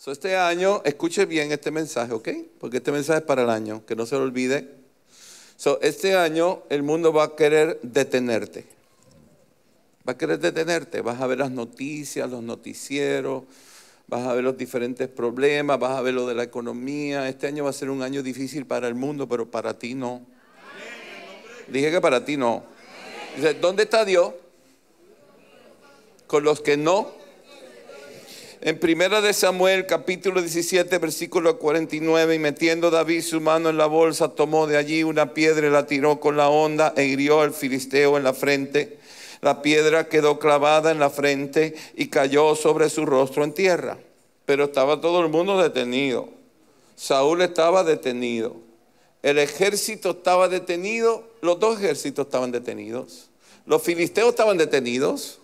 So, este año, escuche bien este mensaje, ¿ok? Porque este mensaje es para el año, que no se lo olvide. So, este año el mundo va a querer detenerte. Va a querer detenerte. Vas a ver las noticias, los noticieros, vas a ver los diferentes problemas, vas a ver lo de la economía. Este año va a ser un año difícil para el mundo, pero para ti no. Dije que para ti no. Dice, ¿dónde está Dios? Con los que no en Primera de Samuel, capítulo 17, versículo 49, y metiendo David su mano en la bolsa, tomó de allí una piedra y la tiró con la onda e hirió al filisteo en la frente. La piedra quedó clavada en la frente y cayó sobre su rostro en tierra. Pero estaba todo el mundo detenido. Saúl estaba detenido. El ejército estaba detenido. Los dos ejércitos estaban detenidos. Los filisteos estaban detenidos.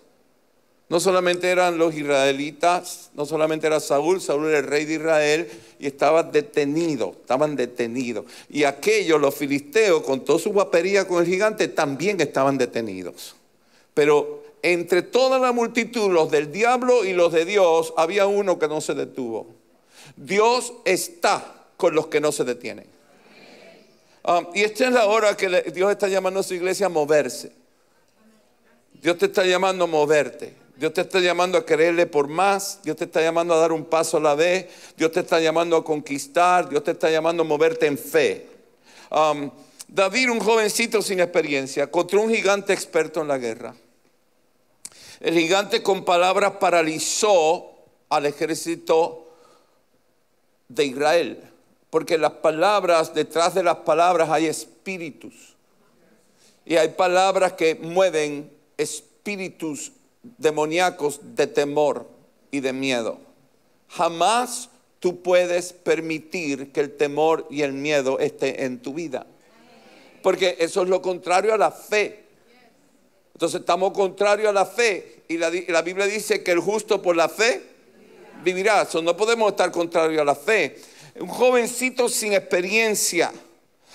No solamente eran los israelitas, no solamente era Saúl, Saúl era el rey de Israel y estaba detenido, estaban detenidos. Y aquellos, los filisteos, con toda su guapería con el gigante, también estaban detenidos. Pero entre toda la multitud, los del diablo y los de Dios, había uno que no se detuvo. Dios está con los que no se detienen. Ah, y esta es la hora que Dios está llamando a su iglesia a moverse. Dios te está llamando a moverte. Dios te está llamando a creerle por más, Dios te está llamando a dar un paso a la vez, Dios te está llamando a conquistar, Dios te está llamando a moverte en fe. Um, David, un jovencito sin experiencia, contra un gigante experto en la guerra. El gigante con palabras paralizó al ejército de Israel, porque las palabras, detrás de las palabras hay espíritus. Y hay palabras que mueven espíritus demoníacos de temor y de miedo. Jamás tú puedes permitir que el temor y el miedo esté en tu vida. Porque eso es lo contrario a la fe. Entonces estamos contrario a la fe. Y la, Biblia dice que el justo por la fe vivirá. So no podemos estar contrario a la fe. Un jovencito sin experiencia.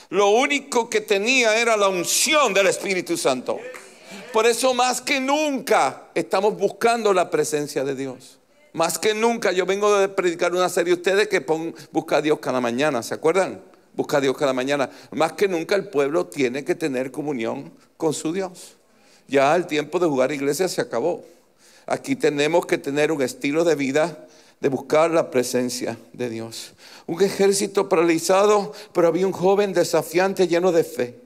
Lo único que tenía era la unción del Espíritu Santo. Por eso más que nunca estamos buscando la presencia de Dios. Más que nunca yo vengo de predicar una serie de ustedes que pon, busca a Dios cada mañana, ¿se acuerdan? Busca a Dios cada mañana. Más que nunca el pueblo tiene que tener comunión con su Dios. Ya el tiempo de jugar iglesia se acabó. Aquí tenemos que tener un estilo de vida de buscar la presencia de Dios. Un ejército paralizado, pero había un joven desafiante lleno de fe.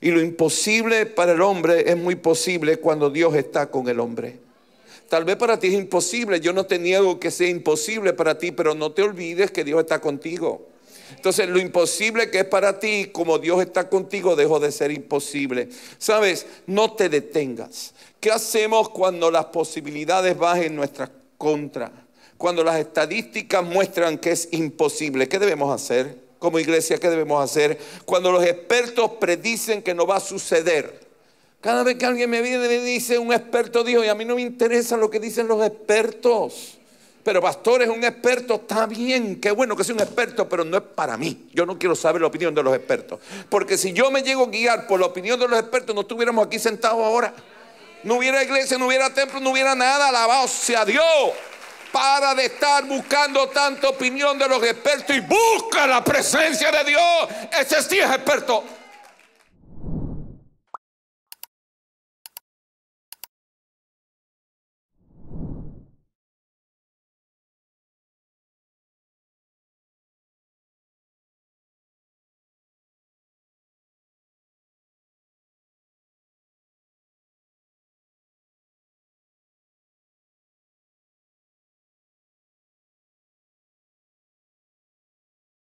Y lo imposible para el hombre es muy posible cuando Dios está con el hombre. Tal vez para ti es imposible, yo no te niego que sea imposible para ti, pero no te olvides que Dios está contigo. Entonces lo imposible que es para ti, como Dios está contigo, dejó de ser imposible. Sabes, no te detengas. ¿Qué hacemos cuando las posibilidades van en nuestra contra? Cuando las estadísticas muestran que es imposible, ¿qué debemos hacer? como iglesia, ¿qué debemos hacer? Cuando los expertos predicen que no va a suceder. Cada vez que alguien me viene y me dice, un experto dijo, y a mí no me interesa lo que dicen los expertos. Pero pastor es un experto, está bien, qué bueno que sea un experto, pero no es para mí. Yo no quiero saber la opinión de los expertos. Porque si yo me llego a guiar por la opinión de los expertos, no estuviéramos aquí sentados ahora. No hubiera iglesia, no hubiera templo, no hubiera nada. Alabado sea Dios. Para de estar buscando tanta opinión de los expertos y busca la presencia de Dios. Ese sí es experto.